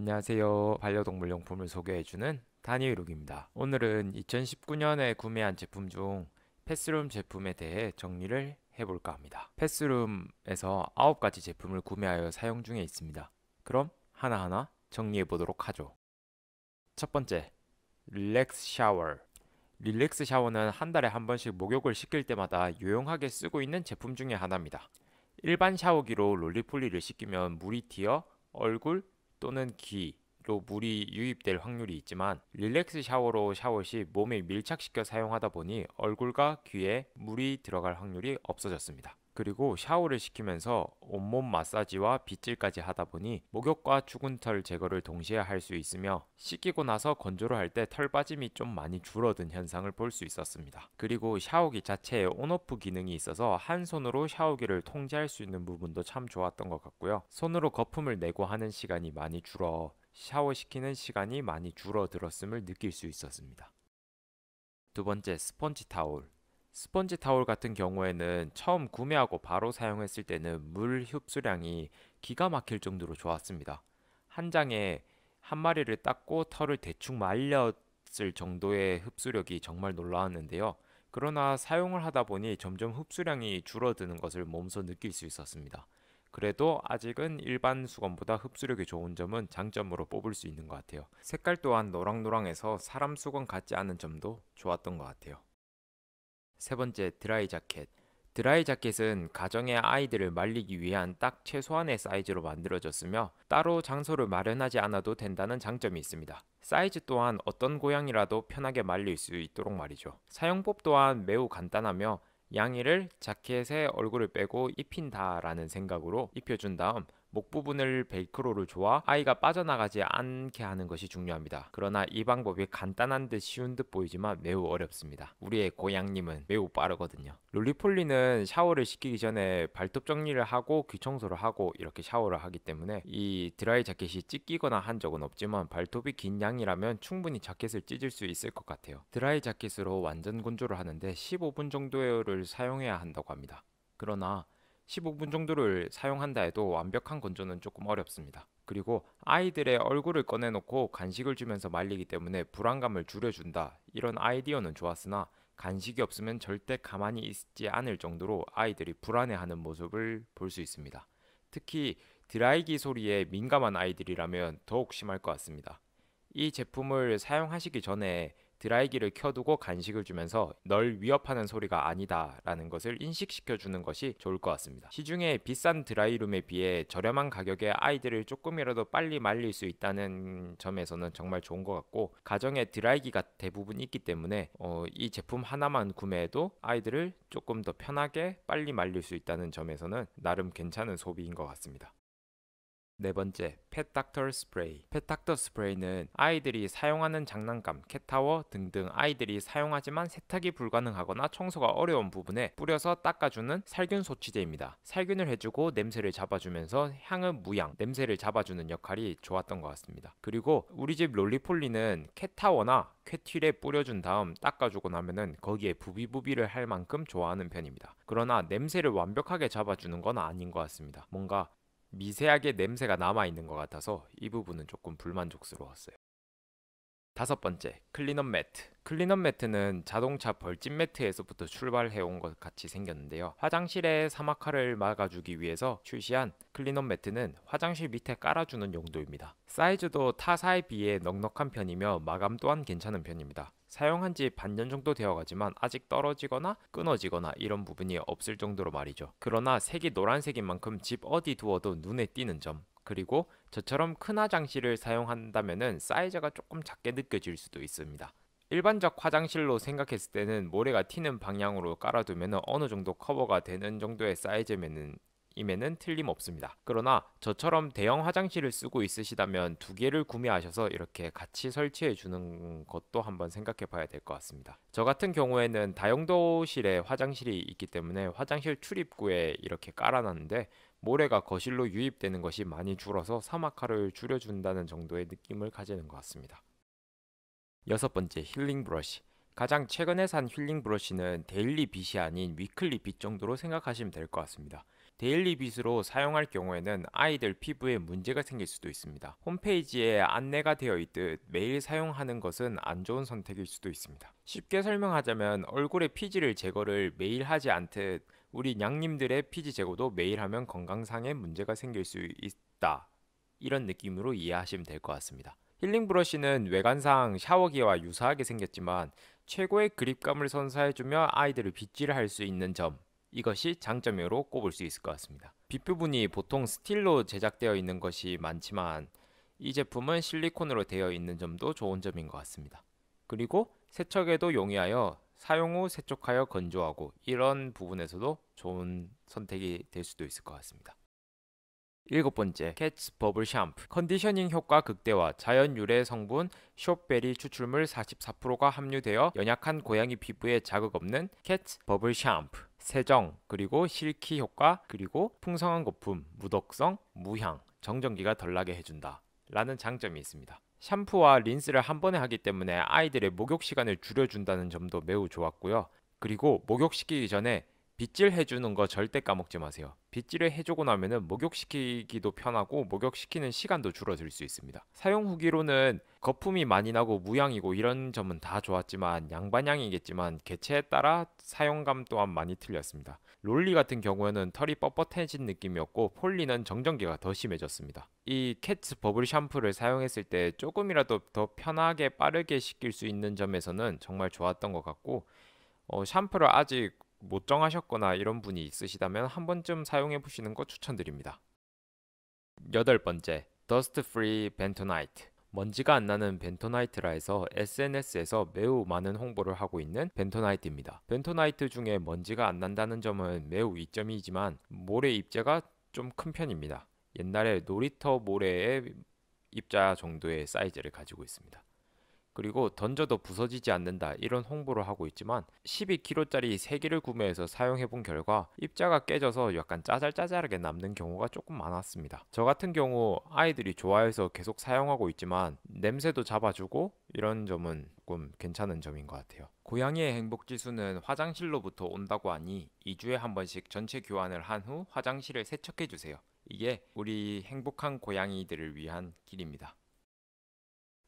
안녕하세요. 반려동물 용품을 소개해주는 다니엘록입니다 오늘은 2019년에 구매한 제품 중 패스룸 제품에 대해 정리를 해볼까 합니다. 패스룸에서 9가지 제품을 구매하여 사용 중에 있습니다. 그럼 하나하나 정리해 보도록 하죠. 첫 번째, 릴렉스 샤워. 릴렉스 샤워는 한 달에 한 번씩 목욕을 시킬 때마다 유용하게 쓰고 있는 제품 중에 하나입니다. 일반 샤워기로 롤리폴리를 시키면 물이 튀어 얼굴, 또는 귀로 물이 유입될 확률이 있지만 릴렉스 샤워로 샤워 시 몸에 밀착시켜 사용하다 보니 얼굴과 귀에 물이 들어갈 확률이 없어졌습니다. 그리고 샤워를 시키면서 온몸 마사지와 빗질까지 하다 보니 목욕과 죽은 털 제거를 동시에 할 수 있으며 씻기고 나서 건조를 할 때 털 빠짐이 좀 많이 줄어든 현상을 볼 수 있었습니다. 그리고 샤워기 자체에 온오프 기능이 있어서 한 손으로 샤워기를 통제할 수 있는 부분도 참 좋았던 것 같고요. 손으로 거품을 내고 하는 시간이 많이 줄어 샤워시키는 시간이 많이 줄어들었음을 느낄 수 있었습니다. 두 번째 스펀지 타올 스펀지 타올 같은 경우에는 처음 구매하고 바로 사용했을 때는 물 흡수량이 기가 막힐 정도로 좋았습니다. 한 장에 한 마리를 닦고 털을 대충 말렸을 정도의 흡수력이 정말 놀라웠는데요. 그러나 사용을 하다 보니 점점 흡수량이 줄어드는 것을 몸소 느낄 수 있었습니다. 그래도 아직은 일반 수건보다 흡수력이 좋은 점은 장점으로 뽑을 수 있는 것 같아요. 색깔 또한 노랑노랑해서 사람 수건 같지 않은 점도 좋았던 것 같아요. 세 번째 드라이 자켓 드라이 자켓은 가정의 아이들을 말리기 위한 딱 최소한의 사이즈로 만들어졌으며 따로 장소를 마련하지 않아도 된다는 장점이 있습니다. 사이즈 또한 어떤 고양이라도 편하게 말릴 수 있도록 말이죠. 사용법 또한 매우 간단하며 양이를 자켓에 얼굴을 빼고 입힌다라는 생각으로 입혀준 다음 목 부분을 벨크로를 조아 아이가 빠져나가지 않게 하는 것이 중요합니다. 그러나 이 방법이 간단한 듯 쉬운 듯 보이지만 매우 어렵습니다. 우리의 고양님은 매우 빠르거든요. 롤리폴리는 샤워를 시키기 전에 발톱 정리를 하고 귀 청소를 하고 이렇게 샤워를 하기 때문에 이 드라이 자켓이 찢기거나 한 적은 없지만 발톱이 긴 양이라면 충분히 자켓을 찢을 수 있을 것 같아요. 드라이 자켓으로 완전 건조를 하는데 15분 정도를 사용해야 한다고 합니다. 그러나 15분 정도를 사용한다 해도 완벽한 건조는 조금 어렵습니다. 그리고 아이들의 얼굴을 꺼내놓고 간식을 주면서 말리기 때문에 불안감을 줄여준다. 이런 아이디어는 좋았으나 간식이 없으면 절대 가만히 있지 않을 정도로 아이들이 불안해하는 모습을 볼 수 있습니다. 특히 드라이기 소리에 민감한 아이들이라면 더욱 심할 것 같습니다. 이 제품을 사용하시기 전에 드라이기를 켜두고 간식을 주면서 널 위협하는 소리가 아니다라는 것을 인식시켜 주는 것이 좋을 것 같습니다. 시중에 비싼 드라이룸에 비해 저렴한 가격에 아이들을 조금이라도 빨리 말릴 수 있다는 점에서는 정말 좋은 것 같고 가정에 드라이기가 대부분 있기 때문에 어, 이 제품 하나만 구매해도 아이들을 조금 더 편하게 빨리 말릴 수 있다는 점에서는 나름 괜찮은 소비인 것 같습니다. 네 번째, 펫닥터 스프레이. 펫닥터 스프레이는 아이들이 사용하는 장난감, 캣타워 등등 아이들이 사용하지만 세탁이 불가능하거나 청소가 어려운 부분에 뿌려서 닦아주는 살균 소치제입니다. 살균을 해주고 냄새를 잡아주면서 향은 무향, 냄새를 잡아주는 역할이 좋았던 것 같습니다. 그리고 우리 집 롤리폴리는 캣타워나 쾌틸에 뿌려준 다음 닦아주고 나면은 거기에 부비부비를 할 만큼 좋아하는 편입니다. 그러나 냄새를 완벽하게 잡아주는 건 아닌 것 같습니다. 뭔가 미세하게 냄새가 남아 있는 것 같아서 이 부분은 조금 불만족스러웠어요. 다섯 번째, 클린업 매트. 클린업 매트는 자동차 벌집 매트에서부터 출발해 온 것 같이 생겼는데요. 화장실의 사막화를 막아주기 위해서 출시한 클린업 매트는 화장실 밑에 깔아주는 용도입니다. 사이즈도 타사에 비해 넉넉한 편이며 마감 또한 괜찮은 편입니다. 사용한 지 반년 정도 되어가지만 아직 떨어지거나 끊어지거나 이런 부분이 없을 정도로 말이죠. 그러나 색이 노란색인 만큼 집 어디 두어도 눈에 띄는 점, 그리고 저처럼 큰 화장실을 사용한다면 사이즈가 조금 작게 느껴질 수도 있습니다. 일반적 화장실로 생각했을 때는 모래가 튀는 방향으로 깔아두면 어느 정도 커버가 되는 정도의 사이즈면 임에는 틀림없습니다. 그러나 저처럼 대형 화장실을 쓰고 있으시다면 두 개를 구매하셔서 이렇게 같이 설치해 주는 것도 한번 생각해 봐야 될 것 같습니다. 저 같은 경우에는 다용도실에 화장실이 있기 때문에 화장실 출입구에 이렇게 깔아놨는데 모래가 거실로 유입되는 것이 많이 줄어서 사막화를 줄여준다는 정도의 느낌을 가지는 것 같습니다. 여섯 번째 힐링 브러쉬 가장 최근에 산 힐링 브러쉬는 데일리 빗이 아닌 위클리 빗 정도로 생각하시면 될 것 같습니다. 데일리빗으로 사용할 경우에는 아이들 피부에 문제가 생길 수도 있습니다. 홈페이지에 안내가 되어 있듯 매일 사용하는 것은 안 좋은 선택일 수도 있습니다. 쉽게 설명하자면 얼굴의 피지를 제거를 매일 하지 않듯 우리 양님들의 피지 제거도 매일 하면 건강상의 문제가 생길 수 있다. 이런 느낌으로 이해하시면 될 것 같습니다. 힐링 브러쉬는 외관상 샤워기와 유사하게 생겼지만 최고의 그립감을 선사해주며 아이들을 빗질할 수 있는 점 이것이 장점으로 꼽을 수 있을 것 같습니다. 빗부분이 보통 스틸로 제작되어 있는 것이 많지만 이 제품은 실리콘으로 되어 있는 점도 좋은 점인 것 같습니다. 그리고 세척에도 용이하여 사용 후 세척하여 건조하고 이런 부분에서도 좋은 선택이 될 수도 있을 것 같습니다. 일곱 번째, 캣츠 버블 샴푸. 컨디셔닝 효과 극대화, 자연 유래 성분 쇼베리 추출물 44%가 함유되어 연약한 고양이 피부에 자극 없는 캣츠 버블 샴푸. 세정, 그리고 실키 효과, 그리고 풍성한 거품, 무독성, 무향, 정전기가 덜 나게 해준다. 라는 장점이 있습니다. 샴푸와 린스를 한 번에 하기 때문에 아이들의 목욕 시간을 줄여준다는 점도 매우 좋았고요. 그리고 목욕시키기 전에 빗질 해주는 거 절대 까먹지 마세요. 빗질을 해주고 나면은 목욕시키기도 편하고 목욕시키는 시간도 줄어들 수 있습니다. 사용 후기로는 거품이 많이 나고 무향이고 이런 점은 다 좋았지만 양반향이겠지만 개체에 따라 사용감 또한 많이 틀렸습니다. 롤리 같은 경우에는 털이 뻣뻣해진 느낌이었고 폴리는 정전기가 더 심해졌습니다. 이 캣츠 버블 샴푸를 사용했을 때 조금이라도 더 편하게 빠르게 식힐 수 있는 점에서는 정말 좋았던 것 같고 어, 샴푸를 아직 못 정하셨거나 이런 분이 있으시다면 한 번쯤 사용해 보시는 거 추천드립니다. 여덟 번째, 더스트 프리 벤토나이트. 먼지가 안 나는 벤토나이트라 해서 SNS에서 매우 많은 홍보를 하고 있는 벤토나이트입니다. 벤토나이트 중에 먼지가 안 난다는 점은 매우 이점이지만 모래 입자가 좀 큰 편입니다. 옛날에 놀이터 모래의 입자 정도의 사이즈를 가지고 있습니다. 그리고 던져도 부서지지 않는다 이런 홍보를 하고 있지만 12kg짜리 3개를 구매해서 사용해 본 결과 입자가 깨져서 약간 짜잘짜잘하게 남는 경우가 조금 많았습니다. 저 같은 경우 아이들이 좋아해서 계속 사용하고 있지만 냄새도 잡아주고 이런 점은 조금 괜찮은 점인 것 같아요. 고양이의 행복 지수는 화장실로부터 온다고 하니 2주에 한 번씩 전체 교환을 한 후 화장실을 세척해 주세요. 이게 우리 행복한 고양이들을 위한 길입니다.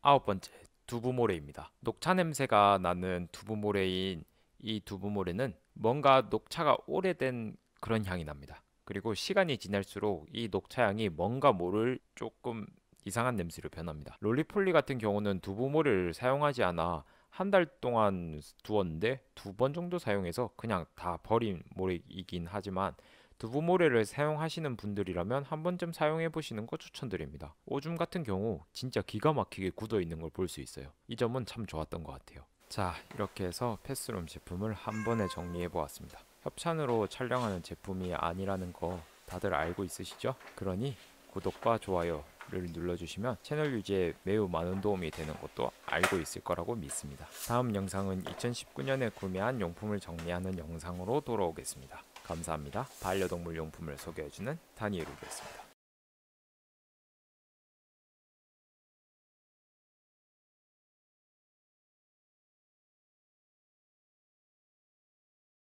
아홉 번째, 두부모래입니다. 녹차 냄새가 나는 두부모래인 이 두부모래는 뭔가 녹차가 오래된 그런 향이 납니다. 그리고 시간이 지날수록 이 녹차 향이 뭔가 모를 조금 이상한 냄새로 변합니다. 롤리폴리 같은 경우는 두부모를 사용하지 않아 한 달 동안 두었는데 두 번 정도 사용해서 그냥 다 버린 모래이긴 하지만 두부모래를 사용하시는 분들이라면 한 번쯤 사용해 보시는 거 추천드립니다. 오줌 같은 경우 진짜 기가 막히게 굳어 있는 걸 볼 수 있어요. 이 점은 참 좋았던 것 같아요. 자 이렇게 해서 패스룸 제품을 한 번에 정리해 보았습니다. 협찬으로 촬영하는 제품이 아니라는 거 다들 알고 있으시죠? 그러니 구독과 좋아요를 눌러주시면 채널 유지에 매우 많은 도움이 되는 것도 알고 있을 거라고 믿습니다. 다음 영상은 2019년에 구매한 용품을 정리하는 영상으로 돌아오겠습니다. 감사합니다. 반려동물 용품을 소개해주는 다니엘이었습니다.